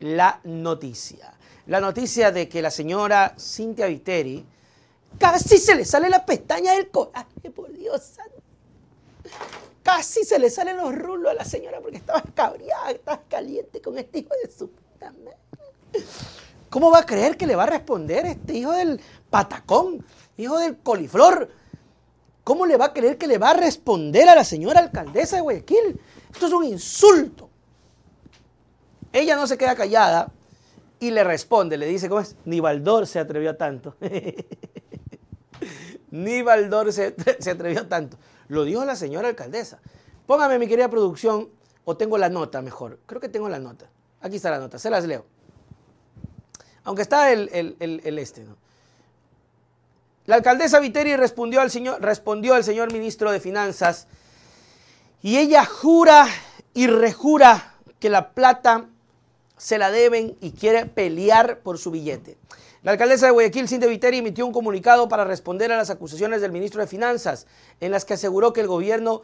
la noticia. La noticia de que la señora Cintia Viteri casi se le sale la pestaña del coraje, por Dios santo. Casi se le salen los rulos a la señora porque estaba cabreada, estaba caliente con este hijo de su puta ¿Cómo va a creer que le va a responder este hijo del patacón, hijo del coliflor? ¿Cómo le va a creer que le va a responder a la señora alcaldesa de Guayaquil? Esto es un insulto. Ella no se queda callada y le responde, le dice, ¿cómo es? Ni Baldor se atrevió a tanto. Ni Baldor se, atrevió a tanto. Lo dijo la señora alcaldesa. Póngame, mi querida producción, o tengo la nota mejor. Creo que tengo la nota. Aquí está la nota, se las leo. Aunque está el, este, ¿no? La alcaldesa Viteri respondió al, señor, respondió al señor ministro de Finanzas y ella jura y rejura que la plata se la deben y quiere pelear por su billete. La alcaldesa de Guayaquil, Cindy Viteri, emitió un comunicado para responder a las acusaciones del ministro de Finanzas, en las que aseguró que el gobierno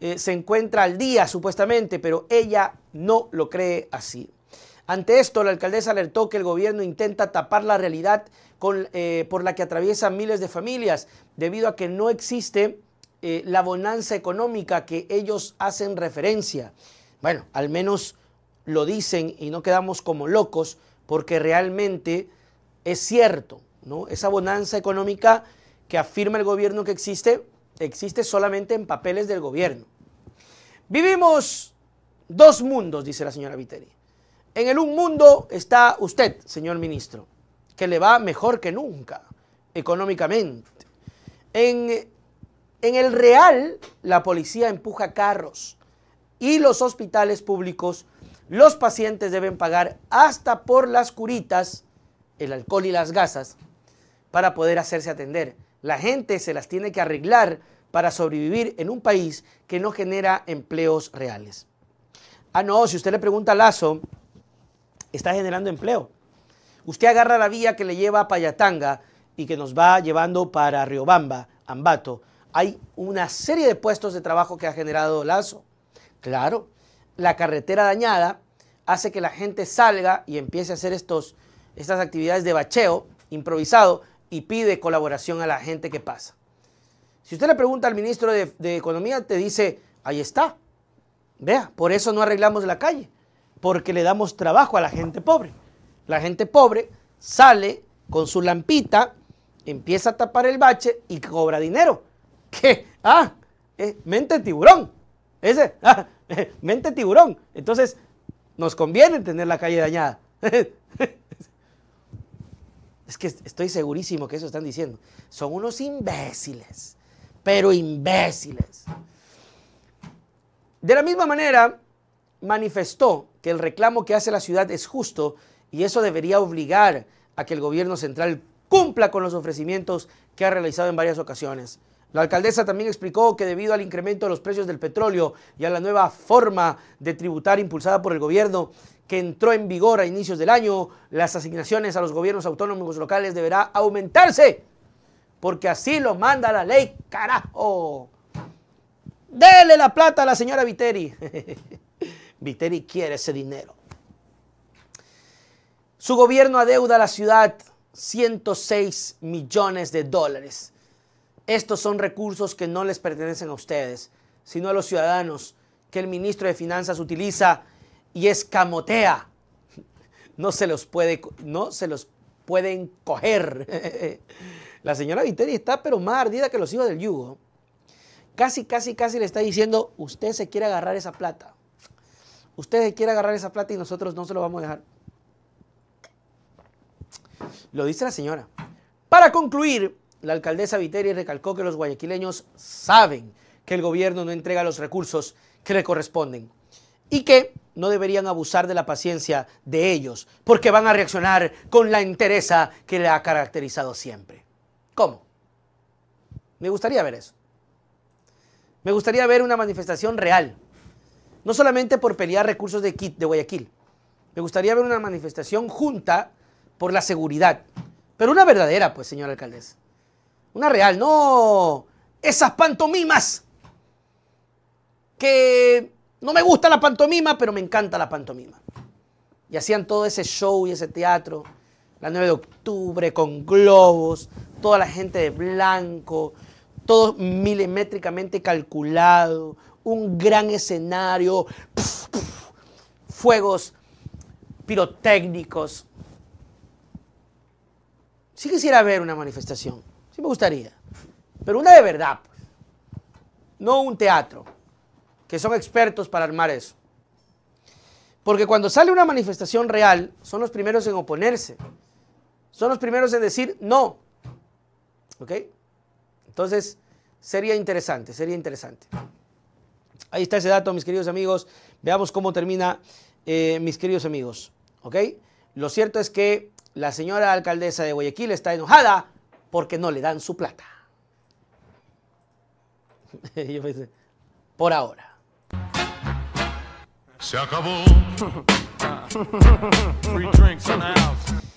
eh, se encuentra al día, supuestamente, pero ella no lo cree así. Ante esto, la alcaldesa alertó que el gobierno intenta tapar la realidad eh, por la que atraviesan miles de familias, debido a que no existe eh, la bonanza económica que ellos hacen referencia. Bueno, al menos lo dicen y no quedamos como locos porque realmente es cierto, ¿no? Esa bonanza económica que afirma el gobierno que existe, existe solamente en papeles del gobierno. Vivimos dos mundos, dice la señora Viteri. En el un mundo está usted, señor ministro, que le va mejor que nunca económicamente. En, en el real, la policía empuja carros y los hospitales públicos los pacientes deben pagar hasta por las curitas, el alcohol y las gasas, para poder hacerse atender. La gente se las tiene que arreglar para sobrevivir en un país que no genera empleos reales. Ah, no, si usted le pregunta a Lazo, está generando empleo. Usted agarra la vía que le lleva a Payatanga y que nos va llevando para Riobamba, Ambato. Hay una serie de puestos de trabajo que ha generado Lazo. Claro, la carretera dañada hace que la gente salga y empiece a hacer estos, estas actividades de bacheo improvisado y pide colaboración a la gente que pasa. Si usted le pregunta al ministro de, Economía, te dice, ahí está. Vea, por eso no arreglamos la calle, porque le damos trabajo a la gente pobre. La gente pobre sale con su lampita, empieza a tapar el bache y cobra dinero. ¿Qué? Ah, es mente tiburón. Ese, ah, mente tiburón. Entonces, nos conviene tener la calle dañada. Es que estoy segurísimo que eso están diciendo. Son unos imbéciles, pero imbéciles. De la misma manera, manifestó que el reclamo que hace la ciudad es justo y eso debería obligar a que el gobierno central cumpla con los ofrecimientos que ha realizado en varias ocasiones. La alcaldesa también explicó que debido al incremento de los precios del petróleo y a la nueva forma de tributar impulsada por el gobierno que entró en vigor a inicios del año, las asignaciones a los gobiernos autónomos locales deberá aumentarse, porque así lo manda la ley, carajo. Dele la plata a la señora Viteri. Viteri quiere ese dinero. Su gobierno adeuda a la ciudad 106 millones de dólares estos son recursos que no les pertenecen a ustedes, sino a los ciudadanos que el ministro de Finanzas utiliza y escamotea. No se los puede, no se los pueden coger. La señora Viteri está pero más ardida que los hijos del yugo. Casi, casi, casi le está diciendo, usted se quiere agarrar esa plata. Usted se quiere agarrar esa plata y nosotros no se lo vamos a dejar. Lo dice la señora. Para concluir, la alcaldesa Viteri recalcó que los guayaquileños saben que el gobierno no entrega los recursos que le corresponden y que no deberían abusar de la paciencia de ellos porque van a reaccionar con la entereza que le ha caracterizado siempre. ¿Cómo? Me gustaría ver eso. Me gustaría ver una manifestación real, no solamente por pelear recursos de, kit de Guayaquil. Me gustaría ver una manifestación junta por la seguridad, pero una verdadera, pues, señor alcaldesa. Una real, no. Esas pantomimas. Que no me gusta la pantomima, pero me encanta la pantomima. Y hacían todo ese show y ese teatro. La 9 de octubre con globos, toda la gente de blanco, todo milimétricamente calculado, un gran escenario, fuegos pirotécnicos. Si sí quisiera ver una manifestación. Sí me gustaría. Pero una de verdad, pues. No un teatro, que son expertos para armar eso. Porque cuando sale una manifestación real, son los primeros en oponerse. Son los primeros en decir no. ¿Ok? Entonces, sería interesante, sería interesante. Ahí está ese dato, mis queridos amigos. Veamos cómo termina, eh, mis queridos amigos. ¿Ok? Lo cierto es que la señora alcaldesa de Guayaquil está enojada porque no le dan su plata. Yo pensé, por ahora. Se acabó. Free drinks in the house.